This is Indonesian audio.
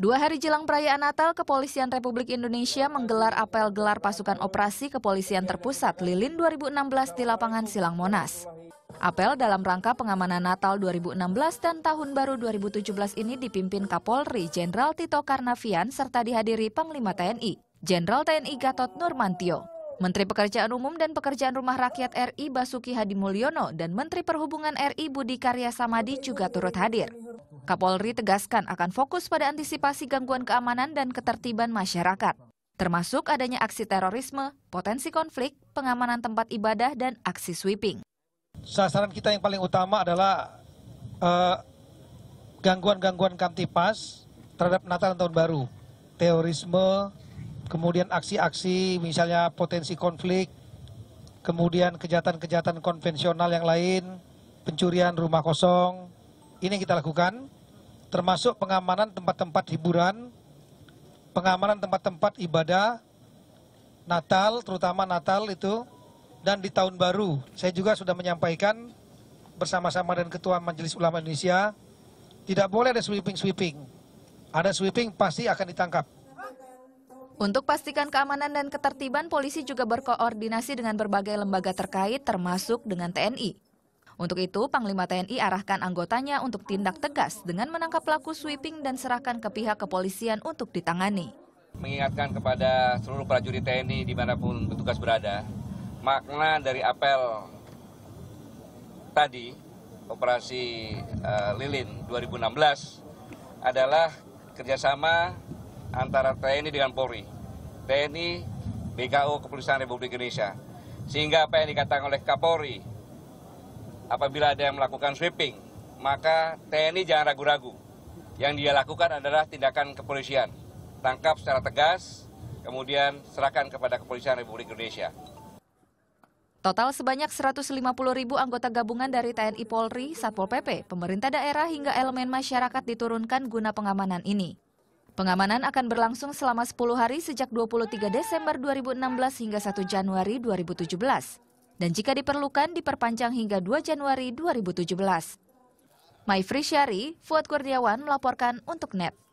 Dua hari jelang perayaan Natal, Kepolisian Republik Indonesia menggelar apel gelar pasukan operasi Kepolisian Terpusat Lilin 2016 di lapangan Silang Monas. Apel dalam rangka pengamanan Natal 2016 dan Tahun Baru 2017 ini dipimpin Kapolri Jenderal Tito Karnavian serta dihadiri Panglima TNI, Jenderal TNI Gatot Nurmantio. Menteri Pekerjaan Umum dan Pekerjaan Rumah Rakyat RI Basuki Hadi Mulyono dan Menteri Perhubungan RI Budi Karya Samadi juga turut hadir. Kapolri tegaskan akan fokus pada antisipasi gangguan keamanan dan ketertiban masyarakat, termasuk adanya aksi terorisme, potensi konflik, pengamanan tempat ibadah, dan aksi sweeping. Sasaran kita yang paling utama adalah eh, gangguan-gangguan uh, kamtipas terhadap Natal dan tahun baru, terorisme, kemudian aksi-aksi misalnya potensi konflik, kemudian kejahatan-kejahatan konvensional yang lain, pencurian rumah kosong, ini yang kita lakukan termasuk pengamanan tempat-tempat hiburan, pengamanan tempat-tempat ibadah, Natal, terutama Natal itu, dan di tahun baru. Saya juga sudah menyampaikan bersama-sama dengan Ketua Majelis Ulama Indonesia, tidak boleh ada sweeping-sweeping. Ada sweeping pasti akan ditangkap. Untuk pastikan keamanan dan ketertiban, polisi juga berkoordinasi dengan berbagai lembaga terkait termasuk dengan TNI. Untuk itu, Panglima TNI arahkan anggotanya untuk tindak tegas dengan menangkap pelaku sweeping dan serahkan ke pihak kepolisian untuk ditangani. Mengingatkan kepada seluruh prajurit TNI dimanapun bertugas berada, makna dari apel tadi, operasi uh, Lilin 2016, adalah kerjasama antara TNI dengan Polri, TNI, BKO, Kepolisian Republik Indonesia. Sehingga apa yang dikatakan oleh Kapolri apabila ada yang melakukan sweeping, maka TNI jangan ragu-ragu. Yang dia lakukan adalah tindakan kepolisian. Tangkap secara tegas, kemudian serahkan kepada kepolisian Republik Indonesia. Total sebanyak 150 ribu anggota gabungan dari TNI Polri, Satpol PP, pemerintah daerah hingga elemen masyarakat diturunkan guna pengamanan ini. Pengamanan akan berlangsung selama 10 hari sejak 23 Desember 2016 hingga 1 Januari 2017 dan jika diperlukan diperpanjang hingga 2 Januari 2017. Maifri Syari, Fuad Kurniawan melaporkan untuk NET.